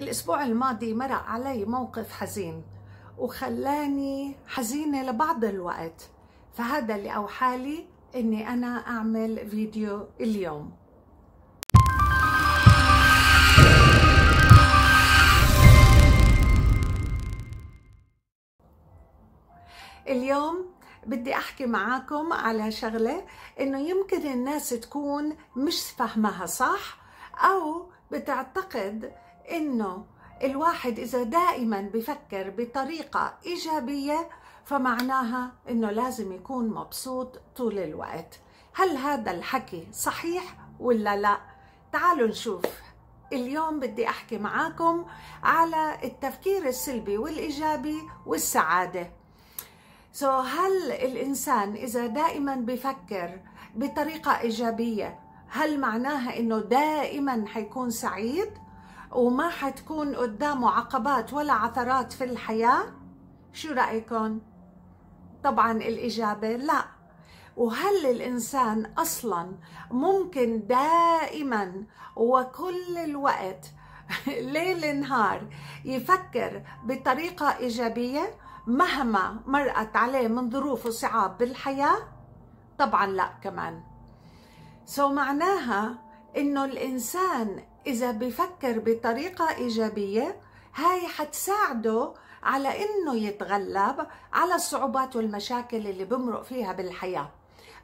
الأسبوع الماضي مرق علي موقف حزين وخلاني حزينة لبعض الوقت فهذا اللي أوحالي إني أنا أعمل فيديو اليوم اليوم بدي احكي معاكم على شغله انه يمكن الناس تكون مش فهمها صح او بتعتقد انه الواحد اذا دائما بفكر بطريقه ايجابيه فمعناها انه لازم يكون مبسوط طول الوقت هل هذا الحكي صحيح ولا لا تعالوا نشوف اليوم بدي احكي معاكم على التفكير السلبي والايجابي والسعاده سو so, هل الانسان اذا دائما بفكر بطريقه ايجابيه هل معناها انه دائما حيكون سعيد وما حتكون قدامه عقبات ولا عثرات في الحياة شو رأيكم؟ طبعا الإجابة لا وهل الإنسان أصلا ممكن دائما وكل الوقت ليل نهار يفكر بطريقة إيجابية مهما مرقت عليه من ظروف وصعاب بالحياة طبعا لا كمان سو معناها انه الانسان إذا بفكر بطريقة إيجابية هاي حتساعده على إنه يتغلب على الصعوبات والمشاكل اللي بمرق فيها بالحياة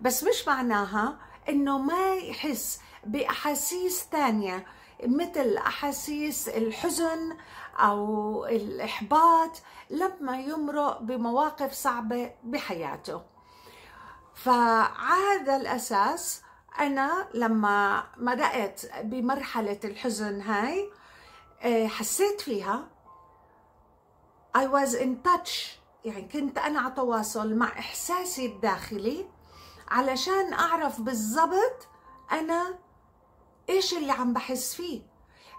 بس مش معناها إنه ما يحس بأحاسيس تانية مثل أحاسيس الحزن أو الإحباط لما يمرق بمواقف صعبة بحياته فعلى هذا الأساس أنا لما مرقت بمرحلة الحزن هاي آه، حسيت فيها I was in touch يعني كنت أنا على تواصل مع إحساسي الداخلي علشان أعرف بالضبط أنا إيش اللي عم بحس فيه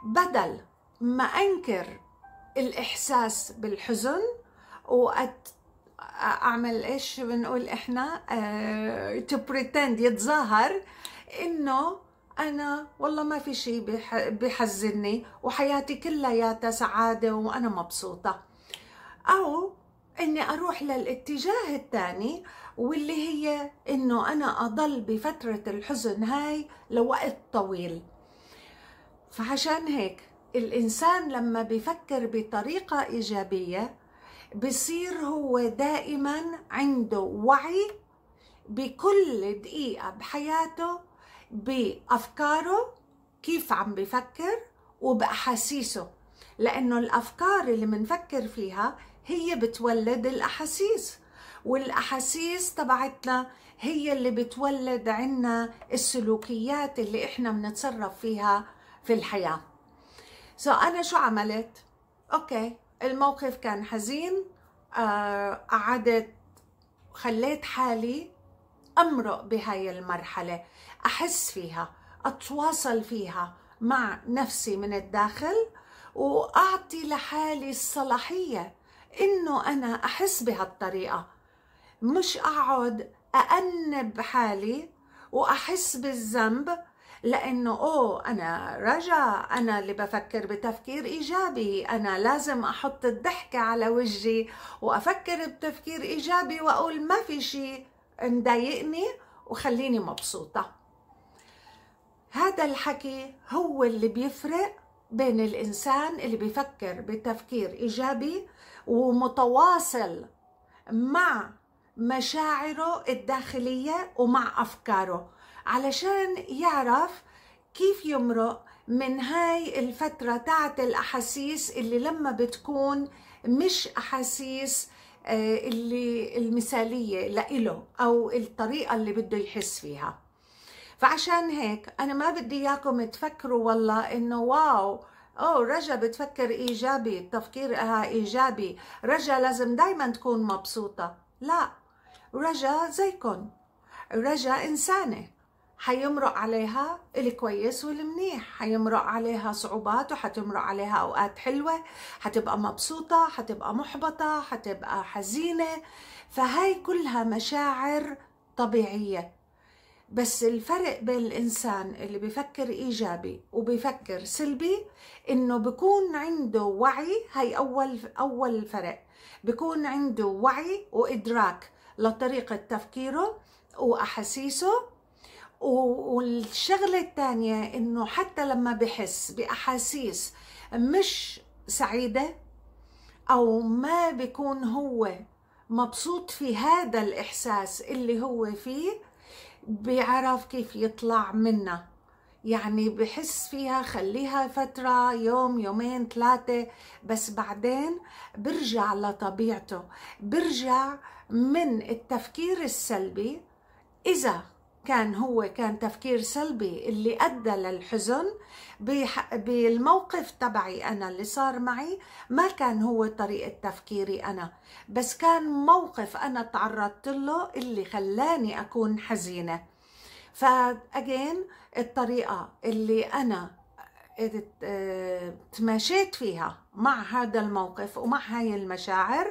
بدل ما أنكر الإحساس بالحزن وأت اعمل ايش بنقول احنا تو آه، بريتند يتظاهر انه انا والله ما في شيء بيحزنني وحياتي كلياتها سعاده وانا مبسوطه او اني اروح للاتجاه الثاني واللي هي انه انا اضل بفتره الحزن هاي لوقت طويل فعشان هيك الانسان لما بيفكر بطريقه ايجابيه بصير هو دائما عنده وعي بكل دقيقة بحياته بأفكاره كيف عم بفكر وبأحاسيسه لأنه الأفكار اللي منفكر فيها هي بتولد الأحاسيس والأحاسيس تبعتنا هي اللي بتولد عنا السلوكيات اللي إحنا بنتصرف فيها في الحياة سو so أنا شو عملت؟ أوكي okay. الموقف كان حزين قعدت آه، خليت حالي أمرق بهاي المرحلة أحس فيها أتواصل فيها مع نفسي من الداخل وأعطي لحالي الصلاحية إنه أنا أحس بهالطريقة مش أقعد أأنب حالي وأحس بالذنب لانه اوه انا رجا انا اللي بفكر بتفكير ايجابي انا لازم احط الضحكه على وجهي وافكر بتفكير ايجابي واقول ما في شيء مضايقني وخليني مبسوطه هذا الحكي هو اللي بيفرق بين الانسان اللي بيفكر بتفكير ايجابي ومتواصل مع مشاعره الداخليه ومع افكاره علشان يعرف كيف يمرق من هاي الفترة تاعت الأحاسيس اللي لما بتكون مش أحاسيس آه، اللي المثالية لإله أو الطريقة اللي بده يحس فيها فعشان هيك أنا ما بدي إياكم تفكروا والله إنه واو أو رجا بتفكر إيجابي تفكيرها آه، إيجابي رجا لازم دايما تكون مبسوطة لا رجا زيكم رجا إنسانة حيمرق عليها الكويس والمنيح حيمرق عليها صعوبات وحتمرق عليها أوقات حلوة حتبقى مبسوطة حتبقى محبطة حتبقى حزينة فهاي كلها مشاعر طبيعية بس الفرق بين الإنسان اللي بيفكر إيجابي وبيفكر سلبي إنه بكون عنده وعي هاي أول, أول فرق بكون عنده وعي وإدراك لطريقة تفكيره وأحاسيسه والشغله الثانيه انه حتى لما بحس باحاسيس مش سعيده او ما بيكون هو مبسوط في هذا الاحساس اللي هو فيه بيعرف كيف يطلع منه يعني بحس فيها خليها فترة يوم يومين ثلاثة بس بعدين برجع لطبيعته برجع من التفكير السلبي إذا كان هو كان تفكير سلبي اللي أدى للحزن بالموقف تبعي أنا اللي صار معي ما كان هو طريقة تفكيري أنا بس كان موقف أنا تعرضت له اللي خلاني أكون حزينة فأجين الطريقة اللي أنا تماشيت فيها مع هذا الموقف ومع هاي المشاعر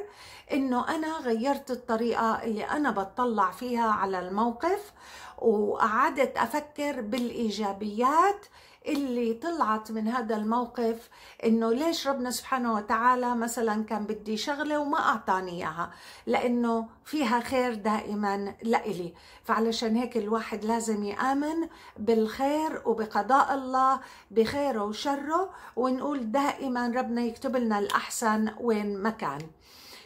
انه انا غيرت الطريقة اللي انا بتطلع فيها على الموقف وقعدت افكر بالايجابيات اللي طلعت من هذا الموقف انه ليش ربنا سبحانه وتعالى مثلا كان بدي شغله وما اعطاني اياها لانه فيها خير دائما لإلي فعلشان هيك الواحد لازم يآمن بالخير وبقضاء الله بخيره وشره ونقول دائما ربنا يكتب لنا الاحسن وين ما كان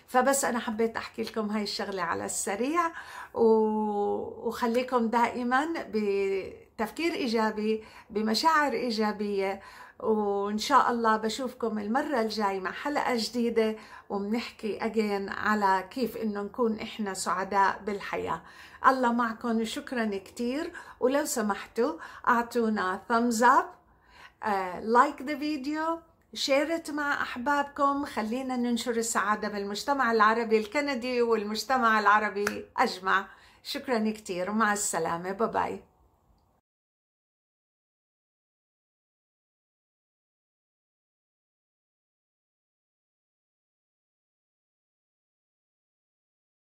فبس انا حبيت احكي لكم هاي الشغله على السريع وخليكم دائما ب تفكير إيجابي بمشاعر إيجابية وإن شاء الله بشوفكم المرة الجاي مع حلقة جديدة وبنحكي أجين على كيف إنه نكون إحنا سعداء بالحياة الله معكم وشكرا كتير ولو سمحتوا أعطونا thumbs up لايك ذا فيديو شيرت مع أحبابكم خلينا ننشر السعادة بالمجتمع العربي الكندي والمجتمع العربي أجمع شكرا كتير مع السلامة باي باي